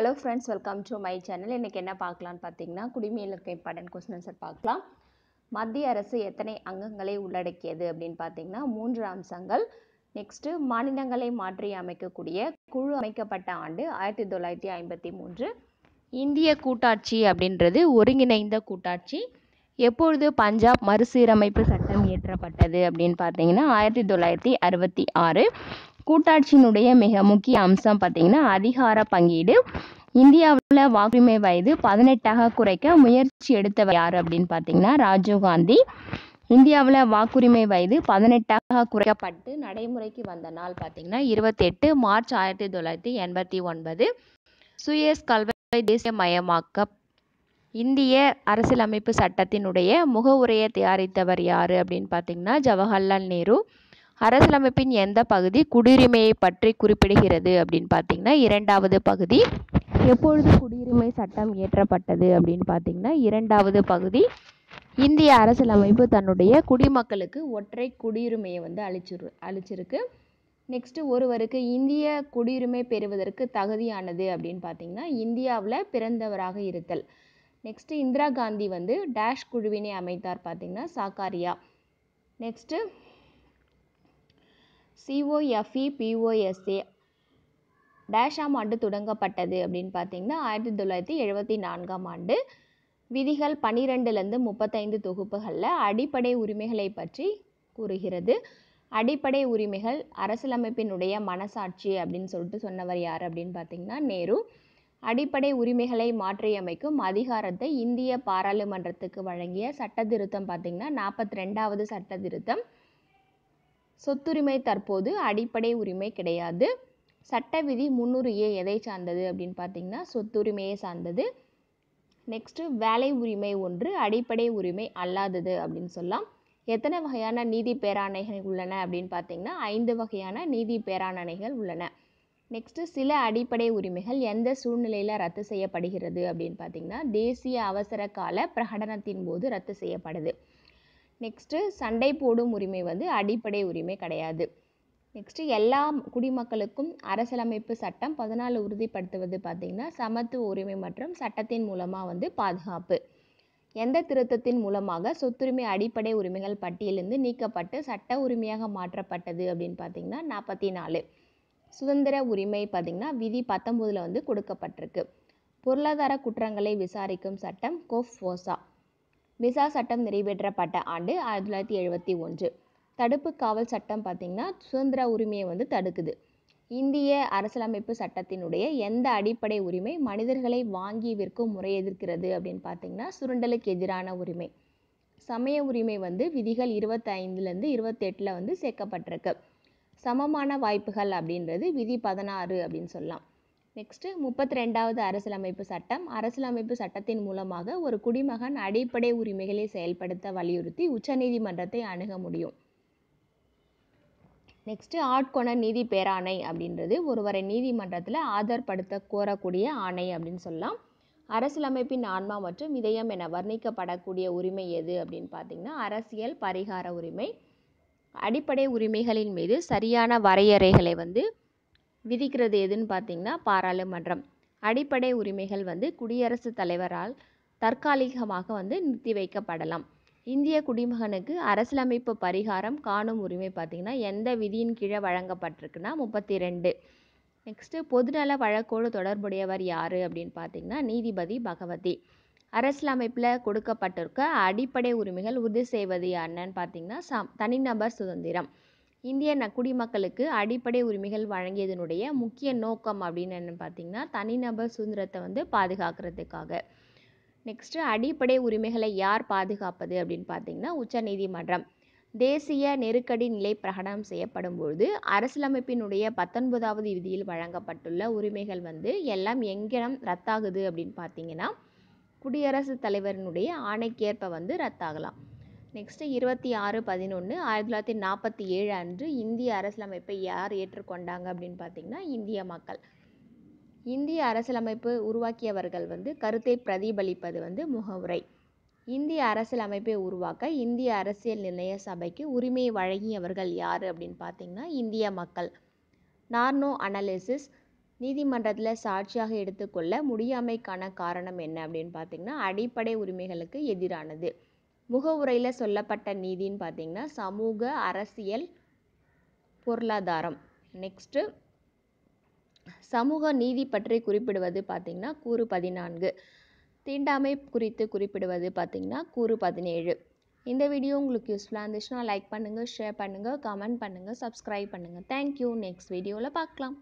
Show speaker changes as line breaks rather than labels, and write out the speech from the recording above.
hello friends welcome to my channel இன்றைக்கி என்ன பார்க்கலான்னு பார்த்தீங்கன்னா குடிமையில் இருக்க இம்பார்ட்டன்ட் கொஸ்டின் ஆன்சர் பார்க்கலாம் மத்திய அரசு எத்தனை அங்கங்களை உள்ளடக்கியது அப்படின்னு பார்த்தீங்கன்னா மூன்று அம்சங்கள் நெக்ஸ்ட்டு மாநிலங்களை மாற்றி அமைக்கக்கூடிய குழு அமைக்கப்பட்ட ஆண்டு ஆயிரத்தி தொள்ளாயிரத்தி ஐம்பத்தி மூன்று இந்திய கூட்டாட்சி அப்படின்றது ஒருங்கிணைந்த கூட்டாட்சி எப்பொழுது பஞ்சாப் மறுசீரமைப்பு சட்டம் இயற்றப்பட்டது அப்படின்னு பார்த்தீங்கன்னா ஆயிரத்தி தொள்ளாயிரத்தி அறுபத்தி ஆறு கூட்டாட்சியினுடைய மிக முக்கிய அம்சம் பார்த்திங்கன்னா அதிகார பங்கீடு இந்தியாவில் வாக்குரிமை வயது பதினெட்டாக குறைக்க முயற்சி எடுத்தவர் யார் அப்படின்னு பார்த்தீங்கன்னா ராஜீவ்காந்தி இந்தியாவில் வாக்குரிமை வயது பதினெட்டாக குறைக்கப்பட்டு நடைமுறைக்கு வந்த நாள் பார்த்தீங்கன்னா இருபத்தெட்டு மார்ச் ஆயிரத்தி தொள்ளாயிரத்தி எண்பத்தி ஒன்பது சுயஸ் கல்வை தேசிய மயமாக்க இந்திய அரசியலமைப்பு சட்டத்தினுடைய முகவுரையை தயாரித்தவர் யார் அப்படின்னு பார்த்தீங்கன்னா ஜவஹர்லால் நேரு அரசியலமைப்பின் எந்த பகுதி குடியுரிமையை பற்றி குறிப்பிடுகிறது அப்படின்னு பார்த்தீங்கன்னா இரண்டாவது பகுதி எப்பொழுது குடியுரிமை சட்டம் இயற்றப்பட்டது அப்படின்னு பார்த்தீங்கன்னா இரண்டாவது பகுதி இந்திய அரசியலமைப்பு தன்னுடைய குடிமக்களுக்கு ஒற்றை குடியுரிமையை வந்து அழிச்சிரு அளிச்சிருக்கு நெக்ஸ்ட்டு ஒருவருக்கு இந்திய குடியுரிமை பெறுவதற்கு தகுதியானது அப்படின்னு பார்த்தீங்கன்னா இந்தியாவில் பிறந்தவராக இருத்தல் நெக்ஸ்ட்டு இந்திரா காந்தி வந்து டேஷ் குழுவினை அமைத்தார் பார்த்தீங்கன்னா சாக்காரியா நெக்ஸ்ட்டு சிஓஎஃப்இ பிஓஎஸ்ஏ டேஷாம் ஆண்டு தொடங்கப்பட்டது அப்படின்னு பார்த்தீங்கன்னா ஆயிரத்தி தொள்ளாயிரத்தி எழுபத்தி நான்காம் ஆண்டு விதிகள் பனிரெண்டுலேருந்து முப்பத்தைந்து தொகுப்புகளில் அடிப்படை உரிமைகளை பற்றி கூறுகிறது அடிப்படை உரிமைகள் அரசியலமைப்பினுடைய மனசாட்சி அப்படின்னு சொல்லிட்டு சொன்னவர் யார் அப்படின்னு பார்த்தீங்கன்னா நேரு அடிப்படை உரிமைகளை மாற்றியமைக்கும் அதிகாரத்தை இந்திய பாராளுமன்றத்துக்கு வழங்கிய சட்ட திருத்தம் பார்த்திங்கன்னா நாற்பத்தி ரெண்டாவது சட்ட திருத்தம் சொத்துரிமை தற்போது அடிப்படை உரிமை கிடையாது சட்ட விதி முந்நூறு எதை சார்ந்தது அப்படின்னு பார்த்தீங்கன்னா சொத்துரிமையை சார்ந்தது நெக்ஸ்ட்டு வேலை உரிமை ஒன்று அடிப்படை உரிமை அல்லாதது அப்படின்னு சொல்லலாம் எத்தனை வகையான நீதி பேராணைகள் உள்ளன அப்படின்னு பார்த்தீங்கன்னா ஐந்து வகையான நீதி பேராணைகள் உள்ளன நெக்ஸ்ட்டு சில அடிப்படை உரிமைகள் எந்த சூழ்நிலையில் ரத்து செய்யப்படுகிறது அப்படின்னு பார்த்தீங்கன்னா தேசிய அவசர கால பிரகடனத்தின் போது ரத்து செய்யப்படுது நெக்ஸ்ட்டு சண்டை போடும் உரிமை வந்து அடிப்படை உரிமை கிடையாது நெக்ஸ்ட்டு எல்லா குடிமக்களுக்கும் அரசியலமைப்பு சட்டம் பதினாலு உறுதிப்படுத்துவது பார்த்திங்கன்னா சமத்துவ உரிமை மற்றும் சட்டத்தின் மூலமாக வந்து பாதுகாப்பு எந்த திருத்தத்தின் மூலமாக சொத்துரிமை அடிப்படை உரிமைகள் பட்டியலிருந்து நீக்கப்பட்டு சட்ட உரிமையாக மாற்றப்பட்டது அப்படின்னு பார்த்திங்கன்னா நாற்பத்தி நாலு சுதந்திர உரிமை பார்த்திங்கன்னா விதி பத்தொம்போதில் வந்து கொடுக்கப்பட்டிருக்கு பொருளாதார குற்றங்களை விசாரிக்கும் சட்டம் ஃபோசா விசா சட்டம் நிறைவேற்றப்பட்ட ஆண்டு ஆயிரத்தி தொள்ளாயிரத்தி எழுபத்தி ஒன்று தடுப்பு காவல் சட்டம் பார்த்திங்கன்னா சுதந்திர உரிமையை வந்து தடுக்குது இந்திய அரசியலமைப்பு சட்டத்தினுடைய எந்த அடிப்படை உரிமை மனிதர்களை வாங்கி விற்கும் முறை எதிர்க்கிறது அப்படின்னு பார்த்திங்கன்னா சுரண்டலுக்கு எதிரான உரிமை சமய உரிமை வந்து விதிகள் இருபத்தைந்துலேருந்து இருபத்தெட்டில் வந்து சேர்க்கப்பட்டிருக்கு சமமான வாய்ப்புகள் அப்படின்றது விதி பதினாறு அப்படின்னு சொல்லலாம் நெக்ஸ்ட்டு முப்பத்தி ரெண்டாவது அரசியலமைப்பு சட்டம் அரசியலமைப்பு சட்டத்தின் மூலமாக ஒரு குடிமகன் அடிப்படை உரிமைகளை செயல்படுத்த வலியுறுத்தி உச்சநீதிமன்றத்தை அணுக முடியும் நெக்ஸ்ட்டு ஆட்கொண நீதி பேராணை அப்படின்றது ஒருவரை நீதிமன்றத்தில் ஆதார்படுத்த கோரக்கூடிய ஆணை அப்படின்னு சொல்லலாம் அரசியலமைப்பின் ஆன்மா மற்றும் இதயம் என வர்ணிக்கப்படக்கூடிய உரிமை எது அப்படின்னு பார்த்தீங்கன்னா அரசியல் பரிகார உரிமை அடிப்படை உரிமைகளின் மீது சரியான வரையறைகளை வந்து விதிக்கிறது எதுன்னு பார்த்தீங்கன்னா பாராளுமன்றம் அடிப்படை உரிமைகள் வந்து குடியரசுத் தலைவரால் தற்காலிகமாக வந்து நிறுத்தி வைக்கப்படலாம் இந்திய குடிமகனுக்கு அரசியலமைப்பு பரிகாரம் காணும் உரிமை பார்த்திங்கன்னா எந்த விதியின் கீழே வழங்கப்பட்டிருக்குன்னா முப்பத்தி ரெண்டு நெக்ஸ்ட்டு பொதுநல வழக்கோடு தொடர்புடையவர் யார் அப்படின்னு பார்த்தீங்கன்னா நீதிபதி பகவதி அரசியலமைப்பில் கொடுக்கப்பட்டிருக்க அடிப்படை உரிமைகள் உறுதி செய்வது என்னன்னு பார்த்தீங்கன்னா சம் தனிநபர் சுதந்திரம் இந்திய குடிமக்களுக்கு அடிப்படை உரிமைகள் வழங்கியதனுடைய முக்கிய நோக்கம் அப்படின்னு என்னென்னு பார்த்தீங்கன்னா தனிநபர் சுதந்திரத்தை வந்து பாதுகாக்கிறதுக்காக நெக்ஸ்ட்டு அடிப்படை உரிமைகளை யார் பாதுகாப்பது அப்படின்னு பார்த்தீங்கன்னா உச்சநீதிமன்றம் தேசிய நெருக்கடி நிலை பிரகடனம் செய்யப்படும் பொழுது அரசியலமைப்பினுடைய பத்தொன்பதாவது விதியில் வழங்கப்பட்டுள்ள உரிமைகள் வந்து எல்லாம் எங்கெனம் ரத்தாகுது அப்படின்னு பார்த்தீங்கன்னா குடியரசுத் தலைவரினுடைய ஆணைக்கேற்ப வந்து ரத்தாகலாம் நெக்ஸ்ட்டு இருபத்தி ஆறு பதினொன்று ஆயிரத்தி தொள்ளாயிரத்தி நாற்பத்தி ஏழு அன்று இந்திய அரசியலமைப்பை யார் ஏற்றுக்கொண்டாங்க அப்படின்னு பார்த்திங்கன்னா இந்திய மக்கள் இந்திய அரசியலமைப்பு உருவாக்கியவர்கள் வந்து கருத்தை பிரதிபலிப்பது வந்து முகவுரை இந்திய அரசியலமைப்பை உருவாக்க இந்திய அரசியல் நிர்ணய சபைக்கு உரிமையை வழங்கியவர்கள் யார் அப்படின்னு பார்த்திங்கன்னா இந்திய மக்கள் நார்னோ அனாலிசிஸ் நீதிமன்றத்தில் சாட்சியாக எடுத்துக்கொள்ள முடியாமைக்கான காரணம் என்ன அப்படின்னு பார்த்திங்கன்னா அடிப்படை உரிமைகளுக்கு எதிரானது முகவுரையில் சொல்லப்பட்ட நீதின்னு பார்த்தீங்கன்னா சமூக அரசியல் பொருளாதாரம் நெக்ஸ்ட்டு சமூக நீதி பற்றி குறிப்பிடுவது பார்த்திங்கன்னா கூறு பதினான்கு தீண்டாமை குறித்து குறிப்பிடுவது பார்த்திங்கன்னா கூறு பதினேழு இந்த வீடியோ உங்களுக்கு யூஸ்ஃபுல்லாக இருந்துச்சுன்னா லைக் பண்ணுங்கள் ஷேர் பண்ணுங்கள் கமெண்ட் பண்ணுங்கள் சப்ஸ்கிரைப் பண்ணுங்கள் தேங்க்யூ நெக்ஸ்ட் வீடியோவில் பார்க்கலாம்